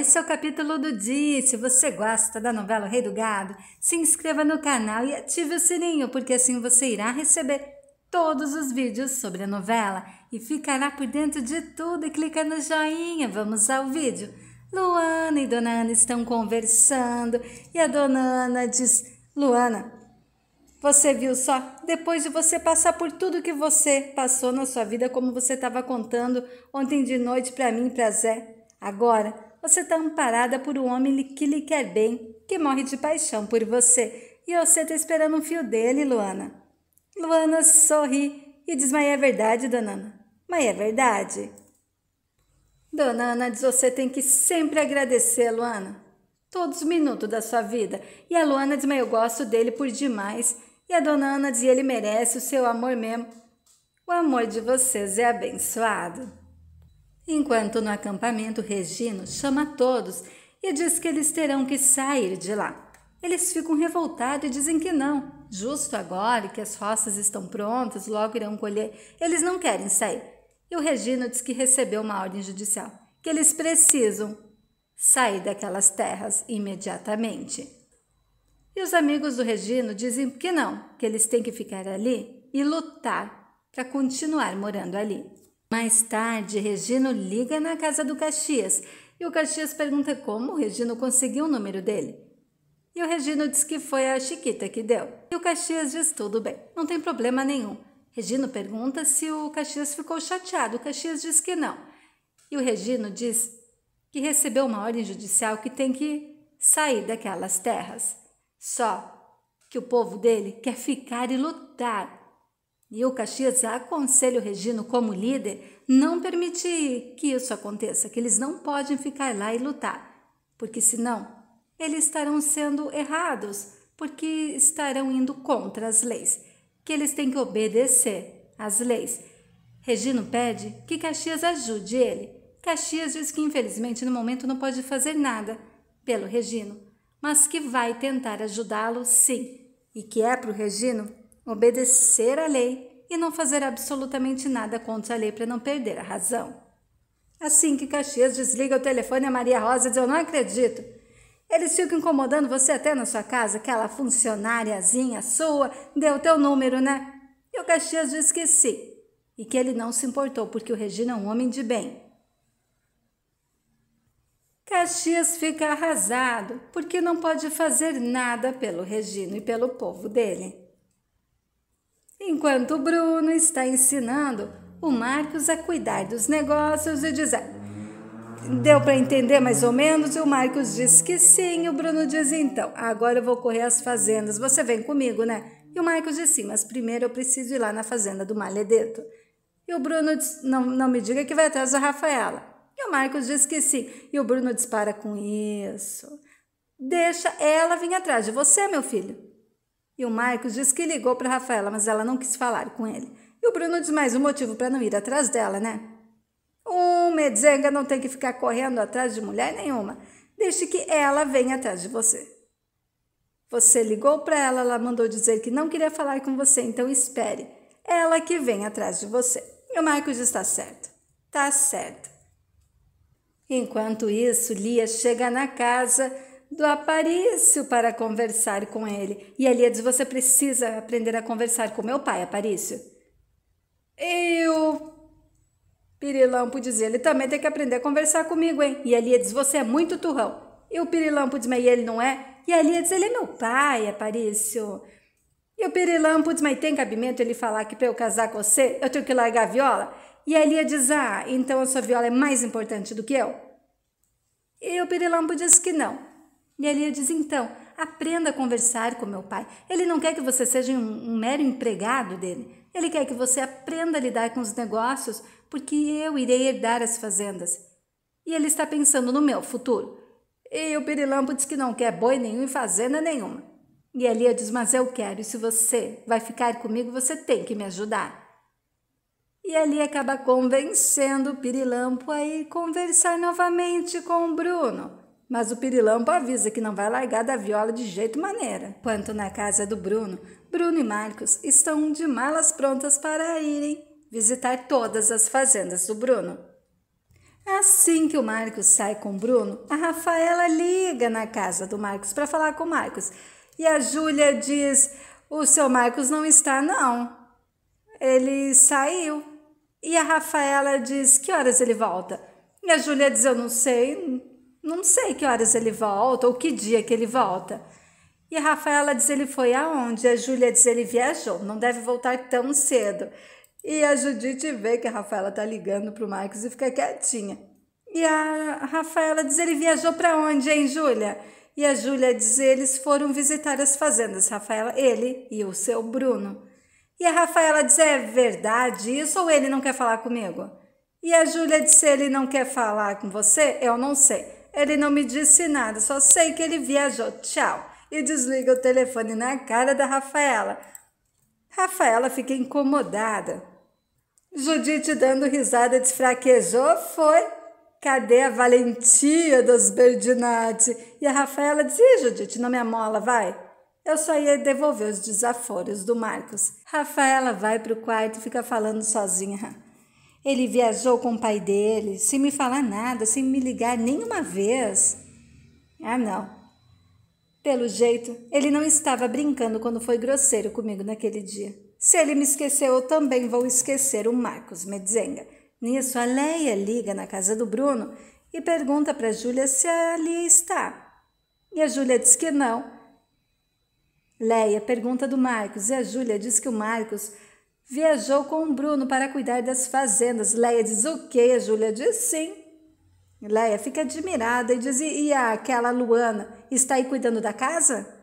esse é o capítulo do dia. Se você gosta da novela Rei do Gado, se inscreva no canal e ative o sininho, porque assim você irá receber todos os vídeos sobre a novela e ficará por dentro de tudo e clica no joinha. Vamos ao vídeo. Luana e Dona Ana estão conversando e a Dona Ana diz: Luana, você viu só? Depois de você passar por tudo que você passou na sua vida, como você estava contando ontem de noite para mim, para Zé, agora você está amparada por um homem que lhe quer bem, que morre de paixão por você. E você está esperando um fio dele, Luana. Luana sorri e diz: Mas é verdade, dona Ana. Mas é verdade. Dona Ana diz: Você tem que sempre agradecer, Luana. Todos os minutos da sua vida. E a Luana diz: Mas eu gosto dele por demais. E a dona Ana diz: Ele merece o seu amor mesmo. O amor de vocês é abençoado enquanto no acampamento Regino chama todos e diz que eles terão que sair de lá. Eles ficam revoltados e dizem que não. Justo agora que as roças estão prontas, logo irão colher, eles não querem sair. E o Regino diz que recebeu uma ordem judicial, que eles precisam sair daquelas terras imediatamente. E os amigos do Regino dizem que não, que eles têm que ficar ali e lutar para continuar morando ali. Mais tarde, Regino liga na casa do Caxias e o Caxias pergunta como o Regino conseguiu o número dele. E o Regino diz que foi a Chiquita que deu. E o Caxias diz tudo bem, não tem problema nenhum. Regino pergunta se o Caxias ficou chateado. O Caxias diz que não. E o Regino diz que recebeu uma ordem judicial que tem que sair daquelas terras. Só que o povo dele quer ficar e lutar e o Caxias aconselha o Regino, como líder, não permitir que isso aconteça, que eles não podem ficar lá e lutar, porque senão eles estarão sendo errados, porque estarão indo contra as leis, que eles têm que obedecer às leis. Regino pede que Caxias ajude ele. Caxias diz que infelizmente no momento não pode fazer nada pelo Regino, mas que vai tentar ajudá-lo sim, e que é para o Regino obedecer à lei e não fazer absolutamente nada contra a lei para não perder a razão. Assim que Caxias desliga o telefone, a Maria Rosa diz: Eu não acredito. Eles ficam incomodando você até na sua casa, aquela funcionáriazinha sua deu teu número, né? E o Caxias diz que sim, e que ele não se importou porque o Regina é um homem de bem. Caxias fica arrasado porque não pode fazer nada pelo Regino e pelo povo dele enquanto o Bruno está ensinando o Marcos a cuidar dos negócios e dizer. Deu para entender mais ou menos? E o Marcos diz que sim. E o Bruno diz então: agora eu vou correr às fazendas. Você vem comigo, né? E o Marcos diz sim, mas primeiro eu preciso ir lá na fazenda do Maledeto. E o Bruno diz: não, não me diga que vai atrás da Rafaela. E o Marcos diz que sim. E o Bruno dispara com isso. Deixa ela vir atrás de você, meu filho. E o Marcos disse que ligou para Rafaela, mas ela não quis falar com ele. E o Bruno diz mais um motivo para não ir atrás dela, né? Um Medzenga não tem que ficar correndo atrás de mulher nenhuma, Deixe que ela venha atrás de você. Você ligou para ela, ela mandou dizer que não queria falar com você, então espere. Ela que vem atrás de você. E o Marcos está certo. Tá certo. Enquanto isso, Lia chega na casa do Aparício para conversar com ele. E diz: você precisa aprender a conversar com meu pai, Aparício. Eu. Pirilampo diz, ele também tem que aprender a conversar comigo, hein? E diz: você é muito turrão. E o Pirilampo diz, mas ele não é? E diz: ele é meu pai, Aparício. E o Pirilampo diz, mas tem cabimento ele falar que para eu casar com você, eu tenho que largar a viola? E diz: ah, então a sua viola é mais importante do que eu? E o Pirilampo diz que não, e Elia diz: então, aprenda a conversar com meu pai. Ele não quer que você seja um, um mero empregado dele. Ele quer que você aprenda a lidar com os negócios, porque eu irei herdar as fazendas. E ele está pensando no meu futuro. E o Pirilampo diz que não quer boi nenhum e fazenda nenhuma. E Elia diz: Mas eu quero, e se você vai ficar comigo, você tem que me ajudar. E ali acaba convencendo o Pirilampo a ir conversar novamente com o Bruno. Mas o Pirilampo avisa que não vai largar da viola de jeito maneira. Quanto na casa do Bruno, Bruno e Marcos estão de malas prontas para irem visitar todas as fazendas do Bruno. Assim que o Marcos sai com o Bruno, a Rafaela liga na casa do Marcos para falar com o Marcos. E a Júlia diz: O seu Marcos não está, não. Ele saiu. E a Rafaela diz: Que horas ele volta? E a Júlia diz: Eu não sei, não sei que horas ele volta ou que dia que ele volta. E a Rafaela diz ele foi aonde? A Júlia diz ele viajou, não deve voltar tão cedo. E a Judite vê que a Rafaela tá ligando pro Marcos e fica quietinha. E a Rafaela diz ele viajou para onde, hein, Júlia? E a Júlia diz eles foram visitar as fazendas, Rafaela, ele e o seu Bruno. E a Rafaela diz é verdade isso ou ele não quer falar comigo? E a Júlia diz se ele não quer falar com você, eu não sei. Ele não me disse nada, só sei que ele viajou. Tchau. E desliga o telefone na cara da Rafaela. Rafaela fica incomodada. Judite, dando risada, desfraquejou, foi. Cadê a valentia dos Berdinati? E a Rafaela diz: Ih, Judite, não me amola, vai. Eu só ia devolver os desaforos do Marcos. Rafaela vai para o quarto e fica falando sozinha. Ele viajou com o pai dele, sem me falar nada, sem me ligar nenhuma vez. Ah, não. Pelo jeito, ele não estava brincando quando foi grosseiro comigo naquele dia. Se ele me esqueceu, eu também vou esquecer o Marcos Medzenga. Nisso, a Leia liga na casa do Bruno e pergunta para Júlia se ali está. E a Júlia diz que não. Leia pergunta do Marcos e a Júlia diz que o Marcos viajou com o Bruno para cuidar das fazendas. Leia diz o quê? Júlia diz sim. Leia fica admirada e diz: e aquela Luana está aí cuidando da casa?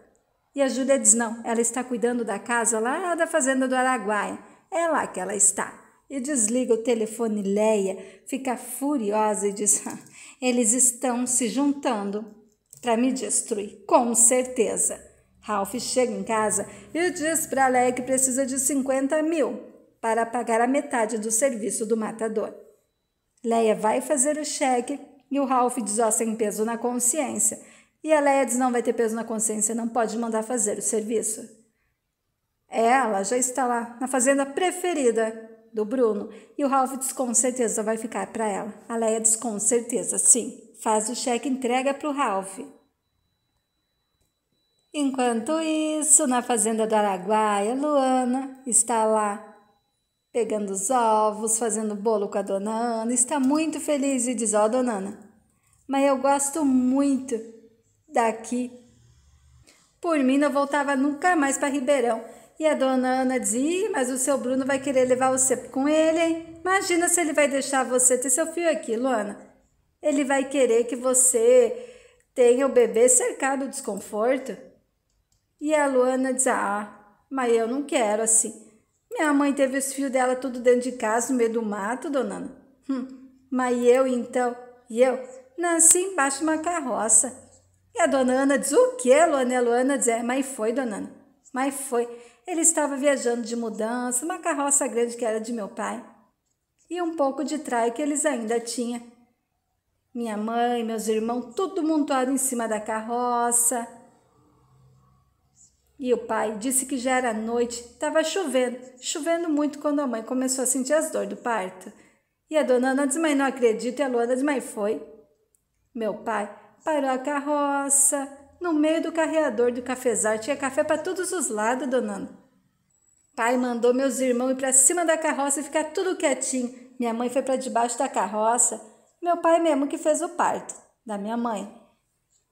E a Júlia diz: não, ela está cuidando da casa lá da fazenda do Araguaia. É lá que ela está. E desliga o telefone. Leia fica furiosa e diz: ah, eles estão se juntando para me destruir, com certeza. Ralph chega em casa e diz para Leia que precisa de 50 mil para pagar a metade do serviço do matador. Leia vai fazer o cheque e o Ralph diz: Ó, sem peso na consciência. E a Leia diz: Não vai ter peso na consciência, não pode mandar fazer o serviço. Ela já está lá na fazenda preferida do Bruno e o Ralph diz: Com certeza vai ficar para ela. A Leia diz: Com certeza, sim. Faz o cheque, entrega para o Ralph. Enquanto isso, na fazenda do Araguaia, Luana está lá pegando os ovos, fazendo bolo com a dona Ana, está muito feliz e diz: Ó, oh, dona Ana, mas eu gosto muito daqui. Por mim, não voltava nunca mais para Ribeirão. E a dona Ana diz: Ih, mas o seu Bruno vai querer levar você com ele, hein? Imagina se ele vai deixar você ter seu filho aqui, Luana. Ele vai querer que você tenha o bebê cercado de desconforto. E a Luana diz: Ah, mas eu não quero assim. Minha mãe teve os fios dela tudo dentro de casa, no meio do mato, dona Ana. Hum, mas eu então, e eu, nasci embaixo de uma carroça. E a dona Ana diz: O quê, Luana? E a Luana diz: É, mas foi, dona Ana, mas foi. Ele estava viajando de mudança, uma carroça grande que era de meu pai, e um pouco de trai que eles ainda tinham. Minha mãe, meus irmãos, tudo montado em cima da carroça. E o pai disse que já era noite, estava chovendo, chovendo muito quando a mãe começou a sentir as dores do parto. E a dona Ana disse, mãe, não acredito, e a Luana disse, mãe, foi. Meu pai parou a carroça, no meio do carreador do cafezal, tinha café para todos os lados, dona Ana. Pai mandou meus irmãos ir para cima da carroça e ficar tudo quietinho. Minha mãe foi para debaixo da carroça, meu pai mesmo que fez o parto da minha mãe.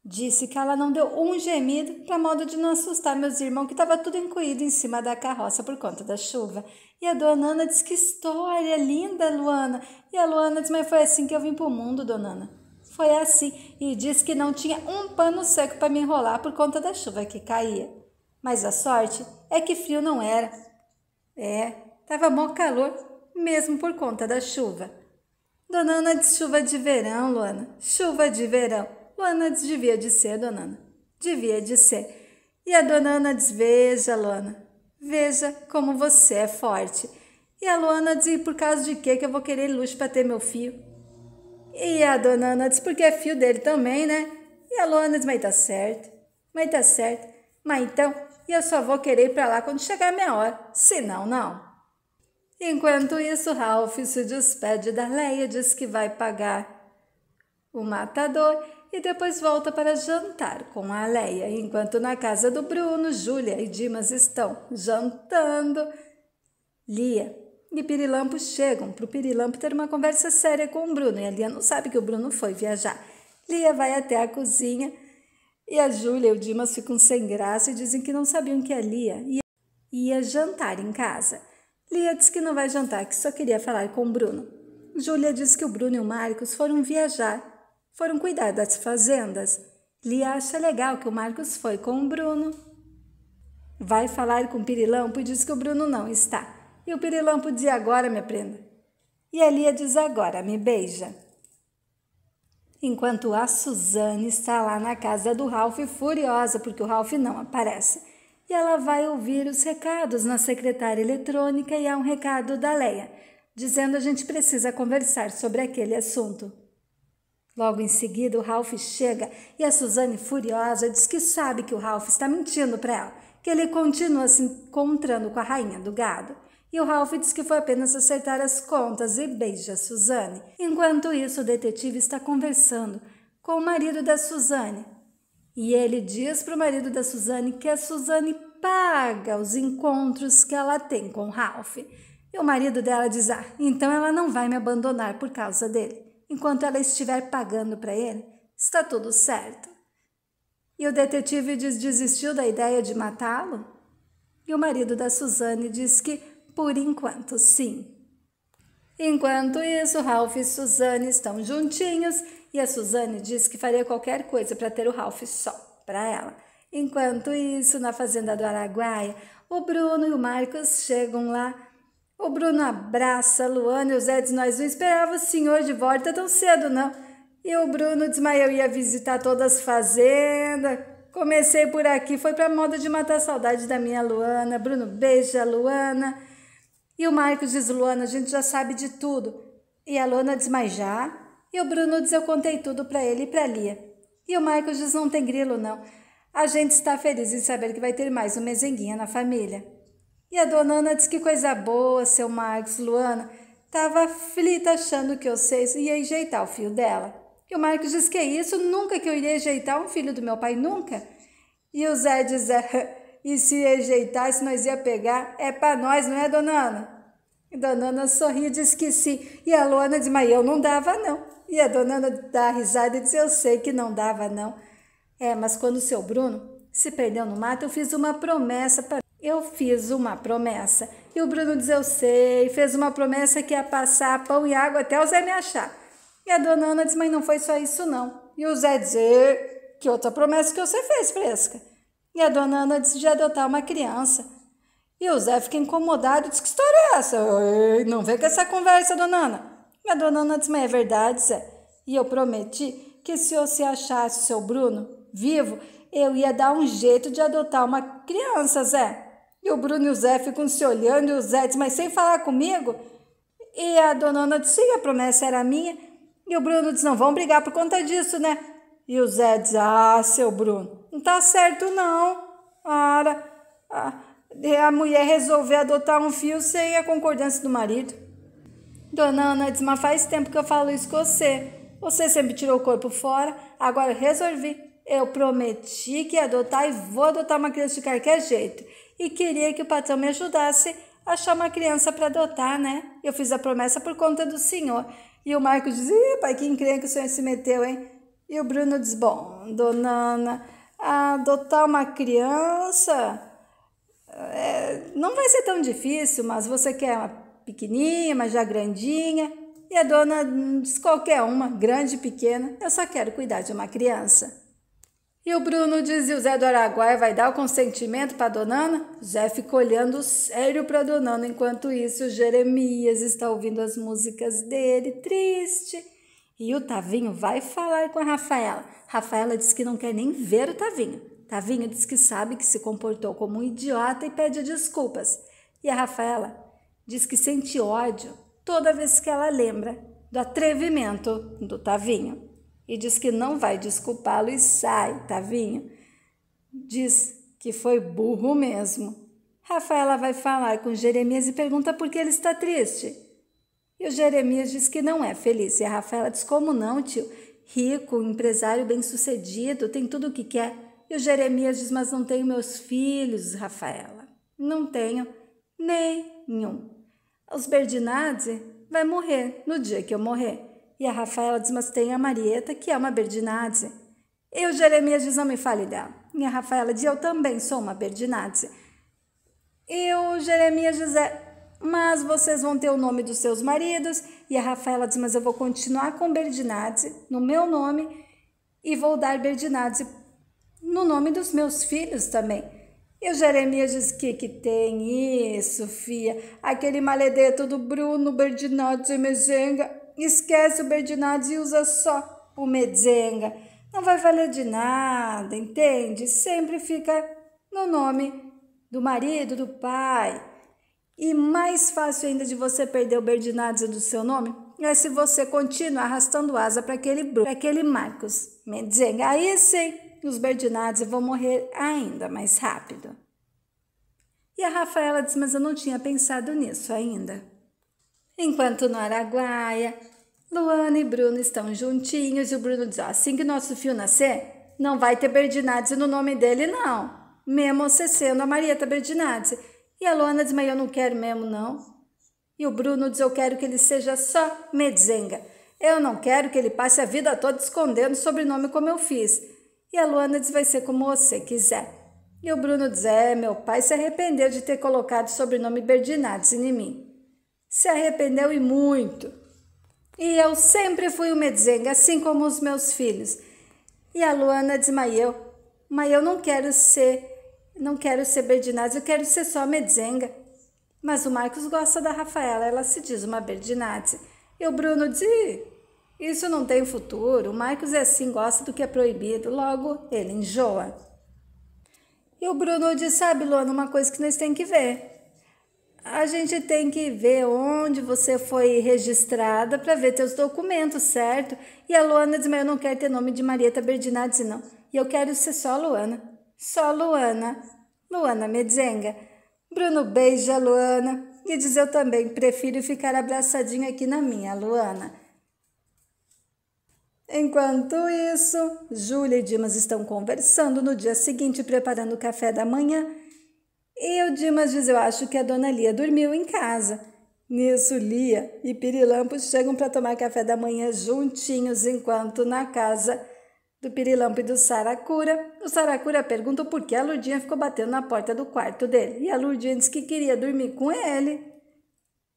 Disse que ela não deu um gemido para modo de não assustar meus irmãos, que estava tudo encoído em cima da carroça por conta da chuva. E a dona Ana disse: Que história linda, Luana! E a Luana disse: Mas foi assim que eu vim para o mundo, dona Ana. Foi assim. E disse que não tinha um pano seco para me enrolar por conta da chuva que caía. Mas a sorte é que frio não era. É, estava bom calor, mesmo por conta da chuva. Dona Ana disse: Chuva de verão, Luana, chuva de verão. Luana devia de ser, dona Ana. Devia de ser. E a dona Ana diz: Veja, Luana, veja como você é forte. E a Luana diz: Por causa de quê que eu vou querer luxo para ter meu fio? E a dona Ana diz: Porque é fio dele também, né? E a Luana diz: Mas tá certo, mas tá certo. Mas então, eu só vou querer ir para lá quando chegar a minha hora. Se não, não. Enquanto isso, Ralph se despede da Leia, diz que vai pagar o matador e depois volta para jantar com a Leia, enquanto na casa do Bruno, Júlia e Dimas estão jantando. Lia e Pirilampo chegam para o Pirilampo ter uma conversa séria com o Bruno e a Lia não sabe que o Bruno foi viajar. Lia vai até a cozinha e a Júlia e o Dimas ficam sem graça e dizem que não sabiam que a Lia ia, ia jantar em casa. Lia diz que não vai jantar, que só queria falar com o Bruno. Júlia diz que o Bruno e o Marcos foram viajar foram cuidar das fazendas. Lia acha legal que o Marcos foi com o Bruno. Vai falar com o Pirilampo e diz que o Bruno não está. E o Pirilampo diz agora me prenda. E a Lia diz agora me beija. Enquanto a Suzane está lá na casa do Ralph furiosa porque o Ralph não aparece. E ela vai ouvir os recados na secretária eletrônica e há um recado da Leia, dizendo a gente precisa conversar sobre aquele assunto. Logo em seguida, o Ralph chega e a Suzane, furiosa, diz que sabe que o Ralph está mentindo para ela, que ele continua se encontrando com a rainha do gado. E o Ralph diz que foi apenas acertar as contas e beija a Suzane. Enquanto isso, o detetive está conversando com o marido da Suzane. E ele diz para o marido da Suzane que a Suzane paga os encontros que ela tem com o Ralph. E o marido dela diz: Ah, então ela não vai me abandonar por causa dele enquanto ela estiver pagando para ele, está tudo certo. E o detetive diz, desistiu da ideia de matá-lo? E o marido da Suzane diz que, por enquanto, sim. Enquanto isso, Ralph e Suzane estão juntinhos e a Suzane diz que faria qualquer coisa para ter o Ralph só para ela. Enquanto isso, na fazenda do Araguaia, o Bruno e o Marcos chegam lá o Bruno abraça a Luana e o Zé diz: Nós não esperava o senhor de volta tão cedo, não. E o Bruno diz: Mas eu ia visitar todas as fazendas. Comecei por aqui, foi para moda de matar a saudade da minha Luana. Bruno beija a Luana. E o Marcos diz: Luana, a gente já sabe de tudo. E a Luana diz: Mas já? E o Bruno diz: Eu contei tudo para ele e para Lia. E o Marcos diz: Não tem grilo, não. A gente está feliz em saber que vai ter mais um mesenguinha na família. E a dona Ana disse que coisa boa, seu Marcos, Luana. Tava aflita achando que eu sei ia ajeitar o fio dela. E o Marcos disse que é isso, nunca que eu iria ajeitar um filho do meu pai, nunca. E o Zé diz, é, e se ajeitar, se nós ia pegar, é para nós, não é, dona Ana? E dona Ana sorria e diz que sim. E a Luana diz, mas eu não dava não. E a dona Ana dá risada e diz, eu sei que não dava não. É, mas quando o seu Bruno se perdeu no mato, eu fiz uma promessa para eu fiz uma promessa. E o Bruno diz: Eu sei, fez uma promessa que ia passar pão e água até o Zé me achar. E a dona Ana diz: Mas não foi só isso, não. E o Zé diz: Que outra promessa que você fez, fresca. E a dona Ana disse: De adotar uma criança. E o Zé fica incomodado e diz: Que história é essa? Ei, não vem com essa conversa, dona Ana. E a dona Ana diz: Mas é verdade, Zé. E eu prometi que se você achasse o seu Bruno vivo, eu ia dar um jeito de adotar uma criança, Zé. E o Bruno e o Zé ficam se olhando, e o Zé diz, mas sem falar comigo? E a dona Ana diz, sim, a promessa era minha. E o Bruno diz, não, vão brigar por conta disso, né? E o Zé diz, ah, seu Bruno, não tá certo não. Ora, a, a mulher resolveu adotar um fio sem a concordância do marido. Dona Ana diz, mas faz tempo que eu falo isso com você. Você sempre tirou o corpo fora, agora eu resolvi. Eu prometi que ia adotar e vou adotar uma criança de qualquer jeito e queria que o patrão me ajudasse a achar uma criança para adotar, né? Eu fiz a promessa por conta do senhor. E o Marcos diz: Ih, pai, que que o senhor se meteu, hein? E o Bruno diz: Bom, dona Ana, adotar uma criança é, não vai ser tão difícil, mas você quer uma pequenininha, mas já grandinha. E a dona diz: qualquer uma, grande, pequena, eu só quero cuidar de uma criança. E o Bruno diz: e o Zé do Araguaia vai dar o consentimento para a Donana? Zé fica olhando sério para a Donana. Enquanto isso, o Jeremias está ouvindo as músicas dele, triste. E o Tavinho vai falar com a Rafaela. Rafaela diz que não quer nem ver o Tavinho. Tavinho diz que sabe que se comportou como um idiota e pede desculpas. E a Rafaela diz que sente ódio toda vez que ela lembra do atrevimento do Tavinho e diz que não vai desculpá-lo e sai, Tavinho. Tá diz que foi burro mesmo. Rafaela vai falar com Jeremias e pergunta por que ele está triste. E o Jeremias diz que não é feliz. E a Rafaela diz: Como não, tio? Rico, empresário bem sucedido, tem tudo o que quer. E o Jeremias diz: Mas não tenho meus filhos, Rafaela. Não tenho nenhum. Os Berdinazzi vai morrer no dia que eu morrer e a Rafaela diz, mas tem a Marieta, que é uma Berdinazzi. E o Jeremias diz, não me fale dela. E a Rafaela diz, eu também sou uma Berdinazzi. E o Jeremias diz, é, mas vocês vão ter o nome dos seus maridos. E a Rafaela diz, mas eu vou continuar com Berdinazzi no meu nome e vou dar Berdinazzi no nome dos meus filhos também. E o Jeremias diz que que tem isso, fia? Aquele maledeto é do Bruno Berdinazzi Mezenga esquece o Berdinades e usa só o Medzenga. Não vai valer de nada, entende? Sempre fica no nome do marido, do pai. E mais fácil ainda de você perder o Berdinades do seu nome é se você continua arrastando asa para aquele Bruno, para aquele Marcos Medzenga. Aí sim, os Berdinados vão morrer ainda mais rápido. E a Rafaela disse: Mas eu não tinha pensado nisso ainda. Enquanto no Araguaia, Luana e Bruno estão juntinhos e o Bruno diz: assim que nosso filho nascer, não vai ter Berdinazzi no nome dele, não. Mesmo você sendo a Marieta Berdinazzi. E a Luana diz: mas eu não quero mesmo, não. E o Bruno diz: eu quero que ele seja só Medzenga. Eu não quero que ele passe a vida toda escondendo o sobrenome como eu fiz. E a Luana diz: vai ser como você quiser. E o Bruno diz: é, meu pai se arrependeu de ter colocado o sobrenome Berdinazzi em mim se arrependeu e muito. E eu sempre fui o medzenga, assim como os meus filhos. E a Luana diz, mas eu, não quero ser, não quero ser Berdinazzi, eu quero ser só medzenga. Mas o Marcos gosta da Rafaela, ela se diz uma Berdinazzi. E o Bruno diz, isso não tem futuro, o Marcos é assim, gosta do que é proibido, logo ele enjoa. E o Bruno diz, sabe Luana, uma coisa que nós temos que ver a gente tem que ver onde você foi registrada para ver teus documentos, certo? E a Luana diz, mas eu não quero ter nome de Marieta Berdinazzi, não. E eu quero ser só Luana. Só Luana. Luana Medzenga. Bruno beija a Luana e diz, eu também prefiro ficar abraçadinha aqui na minha, Luana. Enquanto isso, Júlia e Dimas estão conversando no dia seguinte, preparando o café da manhã eu, Dimas, diz: Eu acho que a dona Lia dormiu em casa. Nisso, Lia e Pirilampo chegam para tomar café da manhã juntinhos, enquanto na casa do Pirilampo e do Saracura, o Saracura pergunta por que a Lurdinha ficou batendo na porta do quarto dele. E a Lurdinha diz que queria dormir com ele.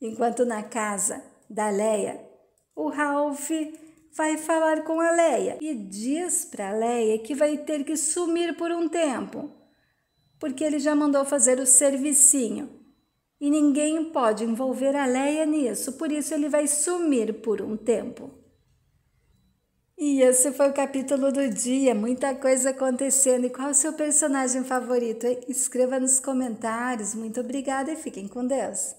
Enquanto na casa da Leia, o Ralph vai falar com a Leia e diz para a Leia que vai ter que sumir por um tempo porque ele já mandou fazer o servicinho. E ninguém pode envolver a Leia nisso, por isso ele vai sumir por um tempo. E esse foi o capítulo do dia, muita coisa acontecendo. E qual é o seu personagem favorito? Escreva nos comentários. Muito obrigada e fiquem com Deus.